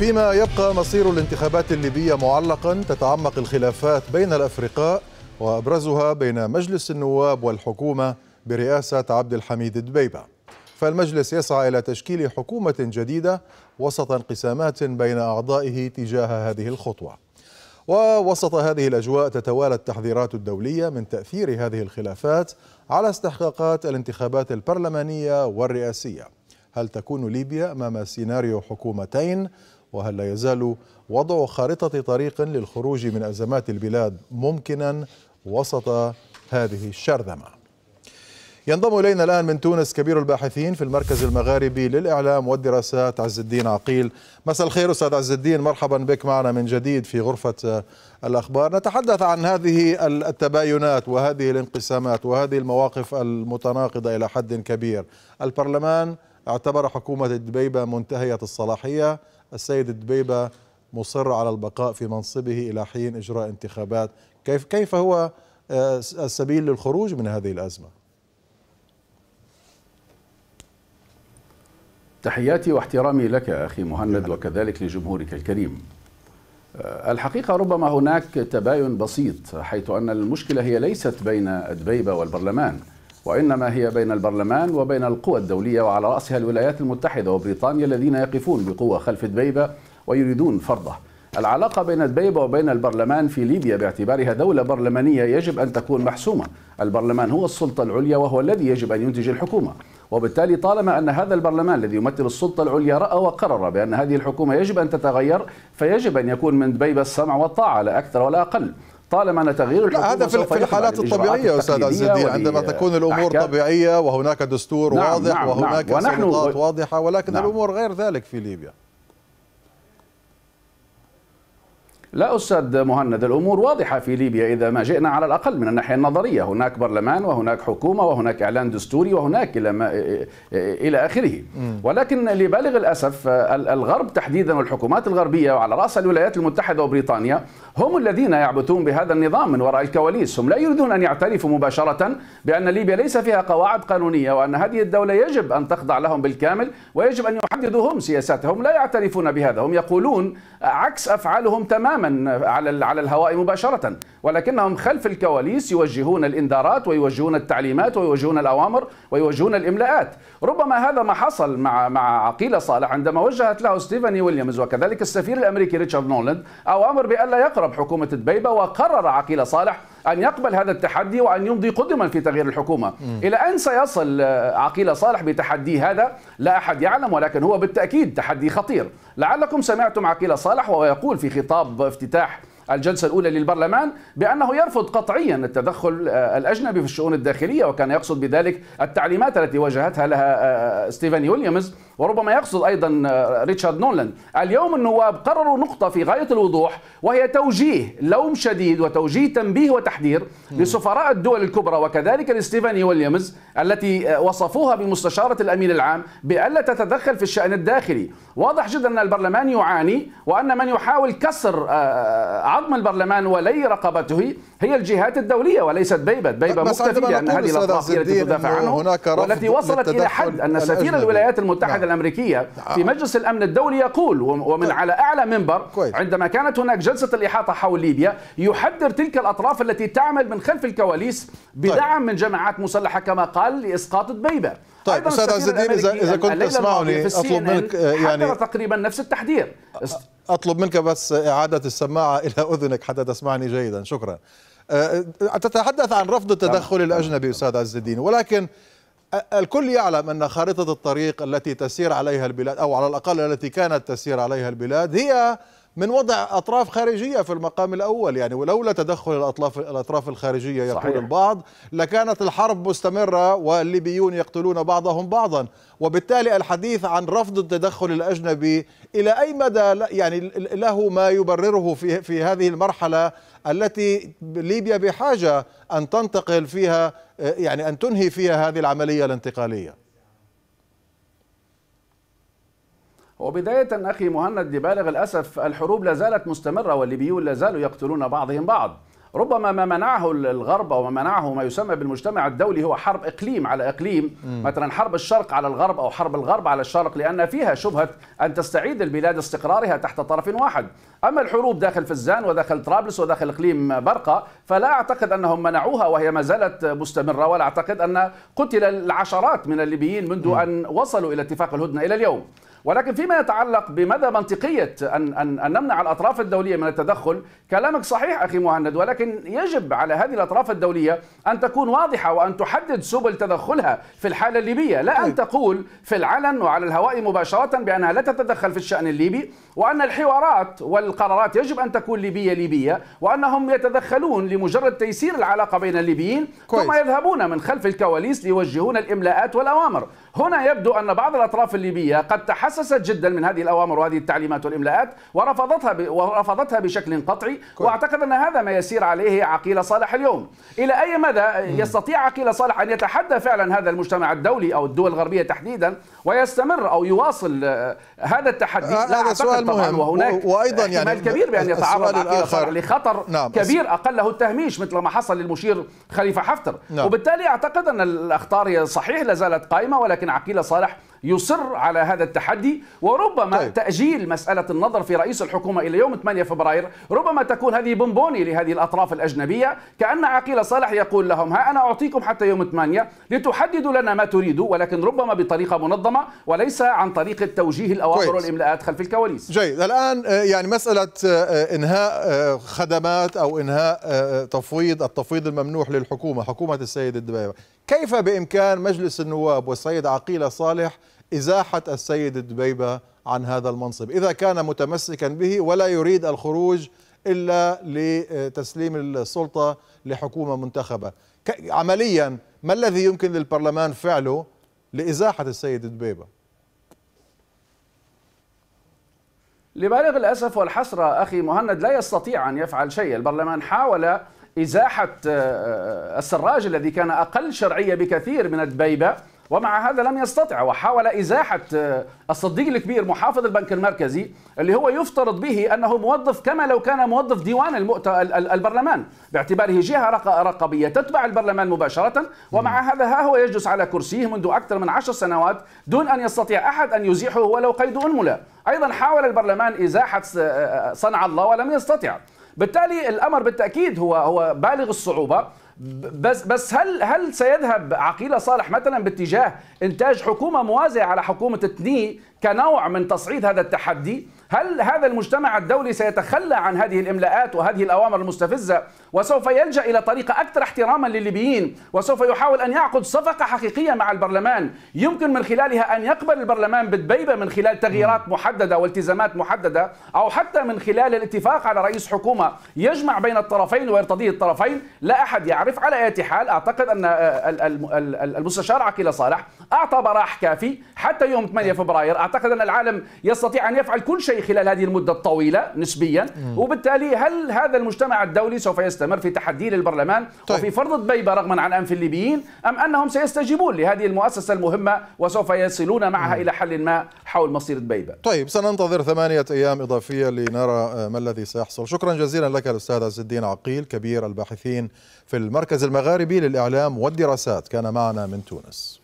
فيما يبقى مصير الانتخابات الليبية معلقا تتعمق الخلافات بين الأفرقاء وأبرزها بين مجلس النواب والحكومة برئاسة عبد الحميد الدبيبة فالمجلس يسعى إلى تشكيل حكومة جديدة وسط انقسامات بين أعضائه تجاه هذه الخطوة ووسط هذه الأجواء تتوالى التحذيرات الدولية من تأثير هذه الخلافات على استحقاقات الانتخابات البرلمانية والرئاسية هل تكون ليبيا امام سيناريو حكومتين وهل لا يزال وضع خارطة طريق للخروج من أزمات البلاد ممكنا وسط هذه الشرذمة ينضم إلينا الآن من تونس كبير الباحثين في المركز المغاربي للإعلام والدراسات عز الدين عقيل مساء الخير أستاذ عز الدين مرحبا بك معنا من جديد في غرفة الأخبار نتحدث عن هذه التباينات وهذه الانقسامات وهذه المواقف المتناقضة إلى حد كبير البرلمان اعتبر حكومة دبيبة منتهية الصلاحية السيد الدبيبة مصر على البقاء في منصبه إلى حين إجراء انتخابات كيف, كيف هو آه، السبيل للخروج من هذه الأزمة تحياتي واحترامي لك أخي مهند وكذلك لجمهورك الكريم آه، الحقيقة ربما هناك تباين بسيط حيث أن المشكلة هي ليست بين الدبيبة والبرلمان وإنما هي بين البرلمان وبين القوى الدولية وعلى رأسها الولايات المتحدة وبريطانيا الذين يقفون بقوة خلف دبيبة ويريدون فرضه العلاقة بين دبيبة وبين البرلمان في ليبيا باعتبارها دولة برلمانية يجب أن تكون محسومة البرلمان هو السلطة العليا وهو الذي يجب أن ينتج الحكومة وبالتالي طالما أن هذا البرلمان الذي يمثل السلطة العليا رأى وقرر بأن هذه الحكومة يجب أن تتغير فيجب أن يكون من دبيبة السمع والطاعة لا أكثر ولا أقل طالما ان تغيير لا هذا في الحالات الطبيعيه استاذ عز الدين عندما تكون الامور طبيعيه وهناك دستور نعم واضح نعم وهناك نعم سلطات واضحه ولكن نعم الامور غير ذلك في ليبيا لا أستاذ مهند الأمور واضحة في ليبيا إذا ما جئنا على الأقل من الناحية النظرية هناك برلمان وهناك حكومة وهناك إعلان دستوري وهناك إلى, ما إلى آخره ولكن لبالغ الأسف الغرب تحديدا والحكومات الغربية وعلى رأس الولايات المتحدة وبريطانيا هم الذين يعبثون بهذا النظام من وراء الكواليس هم لا يريدون أن يعترفوا مباشرة بأن ليبيا ليس فيها قواعد قانونية وأن هذه الدولة يجب أن تخضع لهم بالكامل ويجب أن يحددوا هم سياساتهم لا يعترفون بهذا هم يقولون عكس أفعالهم تماما تماما على على الهواء مباشره ولكنهم خلف الكواليس يوجهون الانذارات ويوجهون التعليمات ويوجهون الاوامر ويوجهون الاملاءات ربما هذا ما حصل مع مع عقيله صالح عندما وجهت له ستيفاني ويليامز وكذلك السفير الامريكي ريتشارد نولاند اوامر بان لا يقرب حكومه دبيبه وقرر عقيله صالح أن يقبل هذا التحدي وأن يمضي قدما في تغيير الحكومة م. إلى أن سيصل عقيل صالح بتحدي هذا لا أحد يعلم ولكن هو بالتأكيد تحدي خطير لعلكم سمعتم عقيل صالح وهو يقول في خطاب افتتاح الجلسة الأولى للبرلمان بأنه يرفض قطعيا التدخل الأجنبي في الشؤون الداخلية وكان يقصد بذلك التعليمات التي وجهتها لها آه، آه، ستيفاني ويليامز وربما يقصد أيضا آه، ريتشارد نولان اليوم النواب قرروا نقطة في غاية الوضوح وهي توجيه لوم شديد وتوجيه تنبيه وتحذير لسفراء الدول الكبرى وكذلك لستيفاني ويليامز التي آه، وصفوها بمستشارة الأمين العام بألا تتدخل في الشأن الداخلي واضح جدا أن البرلمان يعاني وأن من يحاول كسر آه، عظم البرلمان ولي رقبته هي الجهات الدولية وليست بيبت بيبة مختفية أن هذه الأطراف التي تدافع عنه والتي وصلت إلى حد أن سفير الولايات نعم. المتحدة الأمريكية في آه. مجلس الأمن الدولي يقول ومن طيب. على أعلى منبر عندما كانت هناك جلسة الإحاطة حول ليبيا يحذر تلك الأطراف التي تعمل من خلف الكواليس بدعم طيب. من جماعات مسلحة كما قال لإسقاط دبيبة طيب استاذ عز الدين اذا اذا كنت تسمعني اطلب منك آه، يعني تقريبا نفس التحذير اطلب منك بس اعاده السماعه الى اذنك حتى تسمعني جيدا شكرا آه، تتحدث عن رفض التدخل نعم. الاجنبي استاذ عز الدين ولكن الكل يعلم أن خارطة الطريق التي تسير عليها البلاد أو على الأقل التي كانت تسير عليها البلاد هي من وضع أطراف خارجية في المقام الأول يعني ولولا تدخل الأطراف, الأطراف الخارجية يقول صحيح. البعض لكانت الحرب مستمرة والليبيون يقتلون بعضهم بعضا وبالتالي الحديث عن رفض التدخل الأجنبي إلى أي مدى يعني له ما يبرره في, في هذه المرحلة التي ليبيا بحاجة أن تنتقل فيها آه، يعني أن تنهي فيها هذه العملية الانتقالية وبداية أخي مهند لبالغ الأسف الحروب لا زالت مستمرة والليبيون لا زالوا يقتلون بعضهم بعض ربما ما منعه الغرب او ما منعه ما يسمى بالمجتمع الدولي هو حرب اقليم على اقليم م. مثلا حرب الشرق على الغرب او حرب الغرب على الشرق لان فيها شبهه ان تستعيد البلاد استقرارها تحت طرف واحد اما الحروب داخل فزان وداخل طرابلس وداخل اقليم برقه فلا اعتقد انهم منعوها وهي ما زالت مستمره ولا اعتقد ان قتل العشرات من الليبيين منذ م. ان وصلوا الى اتفاق الهدنه الى اليوم ولكن فيما يتعلق بمدى منطقية أن, أن, أن نمنع الأطراف الدولية من التدخل كلامك صحيح أخي مهند ولكن يجب على هذه الأطراف الدولية أن تكون واضحة وأن تحدد سبل تدخلها في الحالة الليبية لا أن طيب. تقول في العلن وعلى الهواء مباشرة بأنها لا تتدخل في الشأن الليبي وأن الحوارات والقرارات يجب أن تكون ليبية ليبية وأنهم يتدخلون لمجرد تيسير العلاقة بين الليبيين كويس. ثم يذهبون من خلف الكواليس ليوجهون الإملاءات والأوامر هنا يبدو أن بعض الأطراف الليبية قد تحس تحسست جدا من هذه الاوامر وهذه التعليمات والاملاءات ورفضتها ب... ورفضتها بشكل قطعي كل. واعتقد ان هذا ما يسير عليه عقيل صالح اليوم الى اي مدى يستطيع عقيل صالح ان يتحدى فعلا هذا المجتمع الدولي او الدول الغربيه تحديدا ويستمر او يواصل آه، هذا التحدي آه لا هذا سؤال مهم وهناك وايضا يعني كبير بان يتعرض عقيل صالح لخطر نعم. كبير اقله التهميش مثل ما حصل للمشير خليفه حفتر نعم. وبالتالي اعتقد ان الاخطار صحيح لا زالت قائمه ولكن عقيل صالح يصر على هذا التحدي وربما طيب. تأجيل مسألة النظر في رئيس الحكومة إلى يوم 8 فبراير ربما تكون هذه بونبوني لهذه الأطراف الأجنبية كأن عقيل صالح يقول لهم ها أنا أعطيكم حتى يوم 8 لتحددوا لنا ما تريدوا ولكن ربما بطريقة منظمة وليس عن طريق التوجيه طيب. والإملاءات خلف الكواليس جيد الآن آه، يعني مسألة آه، إنهاء آه، خدمات أو إنهاء تفويض التفويض الممنوح للحكومة حكومة السيد الدبيبة كيف بإمكان مجلس النواب والسيد عقيلة صالح إزاحة السيد الدبيبة عن هذا المنصب إذا كان متمسكا به ولا يريد الخروج إلا لتسليم السلطة لحكومة منتخبة عمليا ما الذي يمكن للبرلمان فعله لإزاحة السيد الدبيبة لبالغ الأسف والحسرة أخي مهند لا يستطيع أن يفعل شيء البرلمان حاول إزاحة آه، آه، السراج الذي كان أقل شرعية بكثير من الدبيبة ومع هذا لم يستطع وحاول إزاحة آه، الصديق الكبير محافظ البنك المركزي اللي هو يفترض به أنه موظف كما لو كان موظف ديوان المؤت... البرلمان باعتباره جهة رقابية تتبع البرلمان مباشرة ومع هذا ها هو يجلس على كرسيه منذ أكثر من عشر سنوات دون أن يستطيع أحد أن يزيحه ولو قيد أنملة أيضا حاول البرلمان إزاحة صنع الله ولم يستطع بالتالي الامر بالتاكيد هو هو بالغ الصعوبه بس بس هل هل سيذهب عقيله صالح مثلا باتجاه انتاج حكومه موازيه على حكومه تني كنوع من تصعيد هذا التحدي؟ هل هذا المجتمع الدولي سيتخلى عن هذه الاملاءات وهذه الاوامر المستفزه وسوف يلجأ إلى طريقة أكثر احتراما للليبيين وسوف يحاول أن يعقد صفقة حقيقية مع البرلمان يمكن من خلالها أن يقبل البرلمان بالبيبة من خلال تغييرات محددة والتزامات محددة أو حتى من خلال الاتفاق على رئيس حكومة يجمع بين الطرفين ويرتضيه الطرفين لا أحد يعرف على أي حال أعتقد أن آه، المستشار عقيل صالح أعطى براح كافي حتى يوم 8 فبراير أعتقد أن العالم يستطيع أن يفعل كل شيء خلال هذه المدة الطويلة نسبيا وبالتالي هل هذا المجتمع الدولي سوف يستطيع تستمر في تحدي للبرلمان طيب. وفي فرض دبيبة رغما عن أنف الليبيين أم أنهم سيستجيبون لهذه المؤسسة المهمة وسوف يصلون معها م. إلى حل ما حول مصير دبيبة طيب سننتظر ثمانية أيام إضافية لنرى آه، ما الذي سيحصل شكرا جزيلا لك الأستاذ عز الدين عقيل كبير الباحثين في المركز المغاربي للإعلام والدراسات كان معنا من تونس